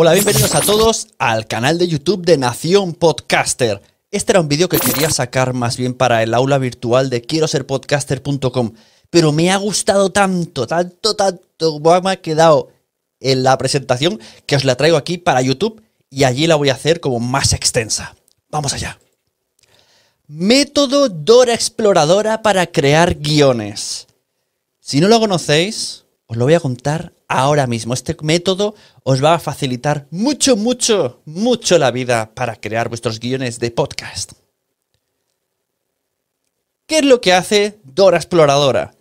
Hola, bienvenidos a todos al canal de YouTube de Nación Podcaster. Este era un vídeo que quería sacar más bien para el aula virtual de quiero ser podcaster.com, pero me ha gustado tanto, tanto, tanto, me ha quedado en la presentación que os la traigo aquí para YouTube y allí la voy a hacer como más extensa. Vamos allá. Método Dora Exploradora para crear guiones. Si no lo conocéis, os lo voy a contar ahora mismo. Este método os va a facilitar mucho, mucho, mucho la vida para crear vuestros guiones de podcast. ¿Qué es lo que hace Dora Exploradora?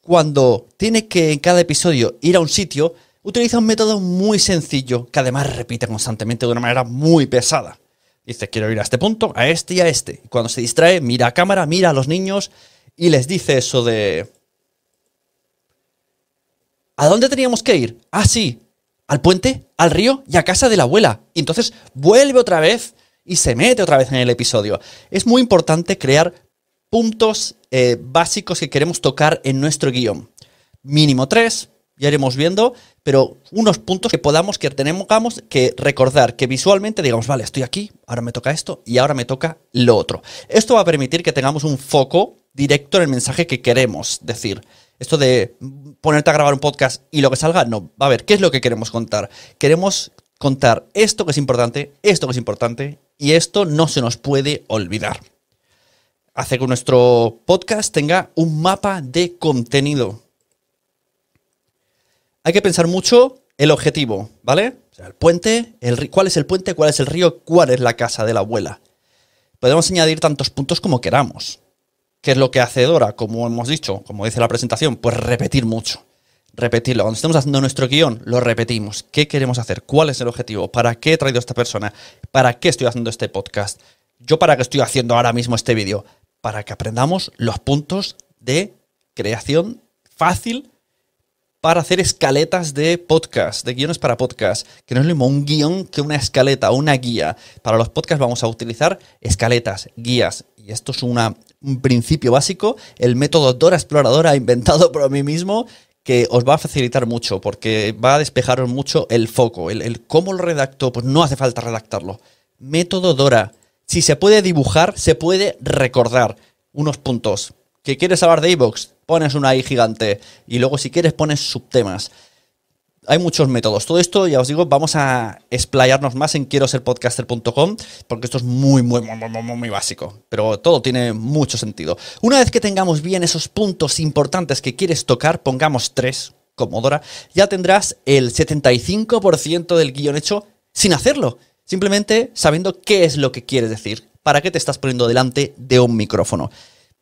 Cuando tiene que en cada episodio ir a un sitio, utiliza un método muy sencillo que además repite constantemente de una manera muy pesada. Dice, quiero ir a este punto, a este y a este. cuando se distrae, mira a cámara, mira a los niños y les dice eso de, ¿A dónde teníamos que ir? Ah, sí, al puente, al río y a casa de la abuela. Y entonces vuelve otra vez y se mete otra vez en el episodio. Es muy importante crear puntos eh, básicos que queremos tocar en nuestro guión. Mínimo tres, ya iremos viendo, pero unos puntos que podamos, que tengamos que recordar, que visualmente digamos, vale, estoy aquí, ahora me toca esto y ahora me toca lo otro. Esto va a permitir que tengamos un foco directo en el mensaje que queremos decir. Esto de ponerte a grabar un podcast y lo que salga, no. A ver, ¿qué es lo que queremos contar? Queremos contar esto que es importante, esto que es importante y esto no se nos puede olvidar. Hace que nuestro podcast tenga un mapa de contenido. Hay que pensar mucho el objetivo, ¿vale? O sea, el puente, el, cuál es el puente, cuál es el río, cuál es la casa de la abuela. Podemos añadir tantos puntos como queramos. ¿Qué es lo que hace Dora? Como hemos dicho, como dice la presentación, pues repetir mucho. Repetirlo. Cuando estemos haciendo nuestro guión, lo repetimos. ¿Qué queremos hacer? ¿Cuál es el objetivo? ¿Para qué he traído a esta persona? ¿Para qué estoy haciendo este podcast? ¿Yo para qué estoy haciendo ahora mismo este vídeo? Para que aprendamos los puntos de creación fácil para hacer escaletas de podcast, de guiones para podcast, que no es lo mismo un guión que una escaleta, una guía. Para los podcasts vamos a utilizar escaletas, guías, y esto es una un principio básico, el método Dora Exploradora inventado por mí mismo, que os va a facilitar mucho, porque va a despejaros mucho el foco, el, cómo lo redacto, pues no hace falta redactarlo. Método Dora. Si se puede dibujar, se puede recordar unos puntos. ¿Que quieres hablar de iVoox? Pones una I gigante. Y luego si quieres pones subtemas. Hay muchos métodos. Todo esto, ya os digo, vamos a explayarnos más en quiero ser podcaster.com, porque esto es muy, muy, muy, muy, muy básico, pero todo tiene mucho sentido. Una vez que tengamos bien esos puntos importantes que quieres tocar, pongamos tres, Comodora, ya tendrás el 75% del guión hecho sin hacerlo, simplemente sabiendo qué es lo que quieres decir, para qué te estás poniendo delante de un micrófono.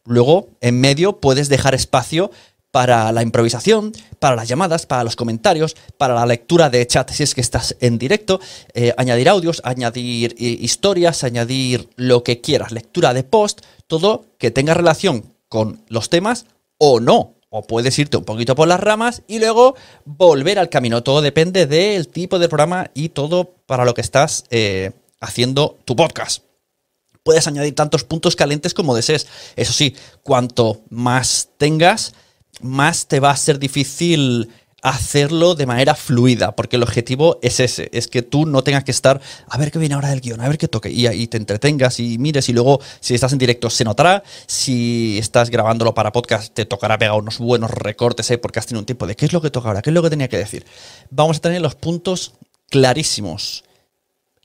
Luego, en medio, puedes dejar espacio para la improvisación, para las llamadas, para los comentarios, para la lectura de chat si es que estás en directo, eh, añadir audios, añadir eh, historias, añadir lo que quieras, lectura de post, todo que tenga relación con los temas o no. O puedes irte un poquito por las ramas y luego volver al camino. Todo depende del tipo de programa y todo para lo que estás eh, haciendo tu podcast puedes añadir tantos puntos calientes como desees. Eso sí, cuanto más tengas, más te va a ser difícil hacerlo de manera fluida, porque el objetivo es ese, es que tú no tengas que estar a ver qué viene ahora del guión, a ver qué toque, y, ahí te entretengas y mires, y luego si estás en directo se notará, si estás grabándolo para podcast te tocará pegar unos buenos recortes porque has tenido un tiempo de qué es lo que toca ahora, qué es lo que tenía que decir. Vamos a tener los puntos clarísimos,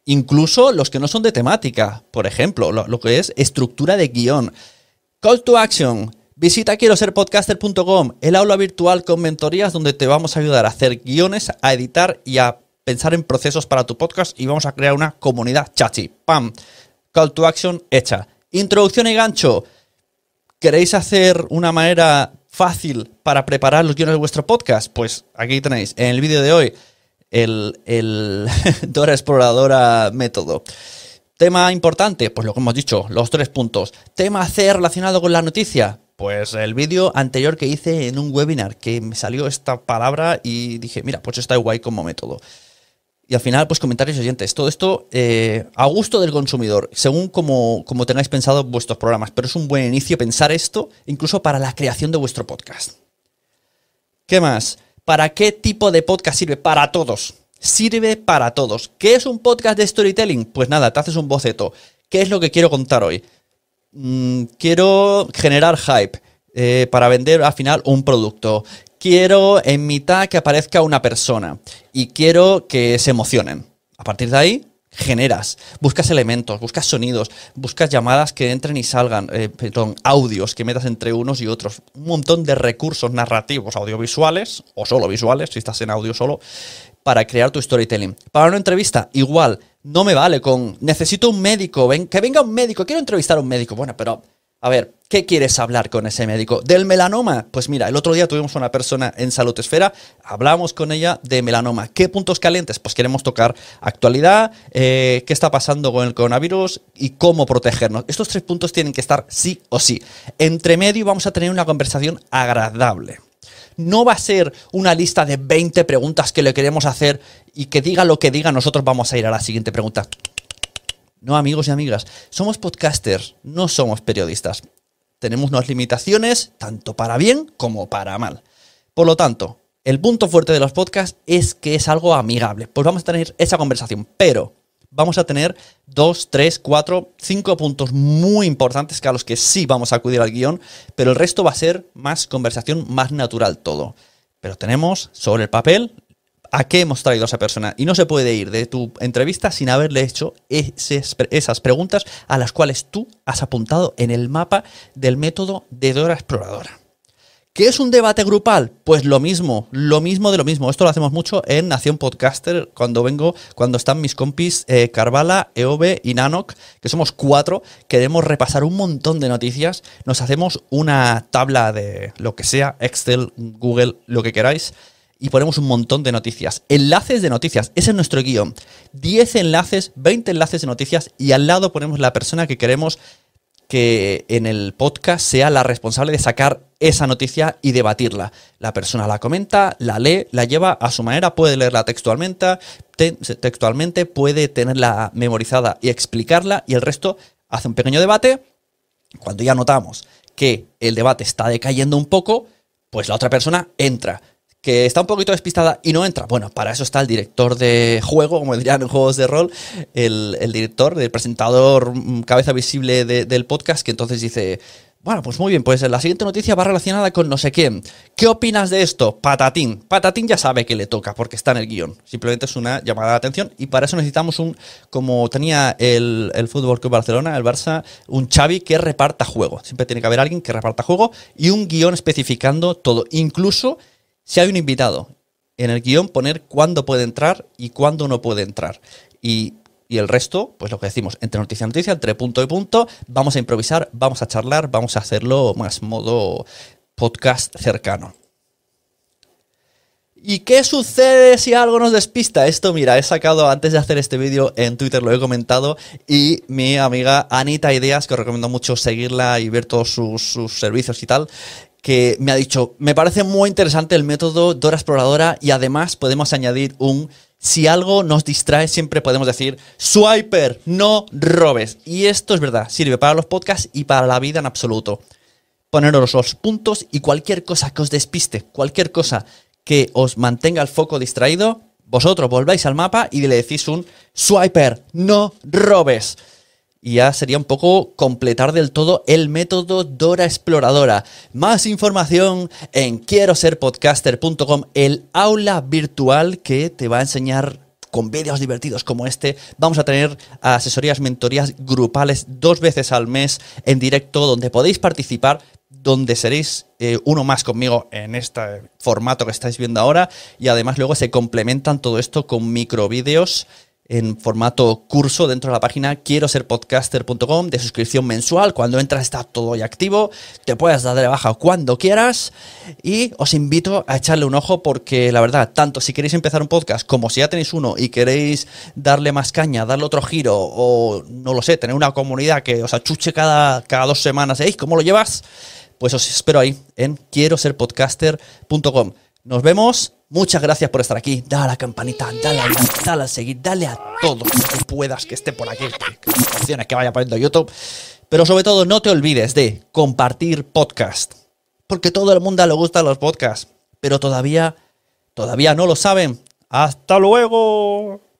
incluso los que no son de temática, por ejemplo, lo, lo que es estructura de guión. Call to action, Visita quiero ser podcaster.com, el aula virtual con mentorías donde te vamos a ayudar a hacer guiones, a editar y a pensar en procesos para tu podcast y vamos a crear una comunidad chachi. ¡Pam! Call to action hecha. Introducción y gancho. ¿Queréis hacer una manera fácil para preparar los guiones de vuestro podcast? Pues aquí tenéis en el vídeo de hoy el, el Dora Exploradora método. Tema importante, pues lo que hemos dicho, los tres puntos. Tema C relacionado con la noticia, pues el vídeo anterior que hice en un webinar, que me salió esta palabra y dije, mira, pues está guay como método. Y al final, pues comentarios oyentes. Todo esto eh, a gusto del consumidor, según como, como tengáis pensado vuestros programas. Pero es un buen inicio pensar esto, incluso para la creación de vuestro podcast. ¿Qué más? ¿Para qué tipo de podcast sirve? Para todos. Sirve para todos. ¿Qué es un podcast de storytelling? Pues nada, te haces un boceto. ¿Qué es lo que quiero contar hoy? Mm, quiero generar hype eh, para vender al final un producto. Quiero en mitad que aparezca una persona y quiero que se emocionen. A partir de ahí, generas, buscas elementos, buscas sonidos, buscas llamadas que entren y salgan, eh, perdón, audios que metas entre unos y otros, un montón de recursos narrativos audiovisuales o solo visuales, si estás en audio solo, para crear tu storytelling. Para una entrevista, igual, no me vale con necesito un médico, ven, que venga un médico, quiero entrevistar a un médico. Bueno, pero a ver, ¿qué quieres hablar con ese médico? ¿Del melanoma? Pues mira, el otro día tuvimos una persona en Salud Esfera, hablamos con ella de melanoma. ¿Qué puntos calientes? Pues queremos tocar actualidad, eh, qué está pasando con el coronavirus y cómo protegernos. Estos tres puntos tienen que estar sí o sí. Entre medio vamos a tener una conversación agradable no va a ser una lista de 20 preguntas que le queremos hacer y que diga lo que diga, nosotros vamos a ir a la siguiente pregunta. No, amigos y amigas, somos podcasters, no somos periodistas. Tenemos unas limitaciones, tanto para bien como para mal. Por lo tanto, el punto fuerte de los podcasts es que es algo amigable. Pues vamos a tener esa conversación, pero vamos a tener dos, tres, cuatro, cinco puntos muy importantes que a los que sí vamos a acudir al guión, pero el resto va a ser más conversación, más natural todo. Pero tenemos sobre el papel a qué hemos traído a esa persona y no se puede ir de tu entrevista sin haberle hecho esas preguntas a las cuales tú has apuntado en el mapa del método de Dora Exploradora. ¿Qué es un debate grupal? Pues lo mismo, lo mismo de lo mismo. Esto lo hacemos mucho en Nación Podcaster, cuando vengo, cuando están mis compis eh, Carvala, EOB y Nanoc, que somos cuatro, queremos repasar un montón de noticias, nos hacemos una tabla de lo que sea, Excel, Google, lo que queráis, y ponemos un montón de noticias. Enlaces de noticias, ese es nuestro guión. 10 enlaces, 20 enlaces de noticias y al lado ponemos la persona que queremos que en el podcast sea la responsable de sacar esa noticia y debatirla. La persona la comenta, la lee, la lleva a su manera, puede leerla textualmente, textualmente puede tenerla memorizada y explicarla y el resto hace un pequeño debate. Cuando ya notamos que el debate está decayendo un poco, pues la otra persona entra que está un poquito despistada y no entra. Bueno, para eso está el director de juego, como dirían en juegos de rol, el, director, el presentador, mm, cabeza visible del podcast, que entonces dice, bueno, pues muy bien, pues la siguiente noticia va relacionada con no sé quién. ¿Qué opinas de esto? Patatín. Patatín ya sabe que le toca porque está en el guión. Simplemente es una llamada de atención y para eso necesitamos un, como tenía el, el Fútbol Club Barcelona, el Barça, un Xavi que reparta juego. Siempre tiene que haber alguien que reparta juego y un guión especificando todo. Incluso si hay un invitado, en el guión poner cuándo puede entrar y cuándo no puede entrar. Y, el resto, pues lo que decimos, entre noticia y noticia, entre punto y punto, vamos a improvisar, vamos a charlar, vamos a hacerlo más modo podcast cercano. ¿Y qué sucede si algo nos despista? Esto, mira, he sacado antes de hacer este vídeo en Twitter, lo he comentado, y mi amiga Anita Ideas, que os recomiendo mucho seguirla y ver todos sus, sus servicios y tal, que me ha dicho, me parece muy interesante el método Dora Exploradora y además podemos añadir un, si algo nos distrae siempre podemos decir, swiper, no robes. Y esto es verdad, sirve para los podcasts y para la vida en absoluto. Poneros los puntos y cualquier cosa que os despiste, cualquier cosa que os mantenga el foco distraído, vosotros volváis al mapa y le decís un, swiper, no robes y ya sería un poco completar del todo el método Dora Exploradora. Más información en quiero ser el aula virtual que te va a enseñar con vídeos divertidos como este. Vamos a tener asesorías, mentorías grupales dos veces al mes en directo donde podéis participar donde seréis eh, uno más conmigo en este formato que estáis viendo ahora y además luego se complementan todo esto con microvídeos en formato curso dentro de la página quiero ser podcaster.com de suscripción mensual. Cuando entras está todo ya activo, te puedes dar de baja cuando quieras y os invito a echarle un ojo porque la verdad, tanto si queréis empezar un podcast como si ya tenéis uno y queréis darle más caña, darle otro giro o no lo sé, tener una comunidad que os achuche cada, cada dos semanas, ¿eh? ¿Cómo lo llevas? Pues os espero ahí en quiero ser podcaster.com. Nos vemos Muchas gracias por estar aquí. Dale a la campanita, dale a dale seguir, dale a todos lo que puedas que esté por aquí. que vaya poniendo YouTube. Pero sobre todo, no te olvides de compartir podcast. Porque todo el mundo le gustan los podcasts. Pero todavía, todavía no lo saben. ¡Hasta luego!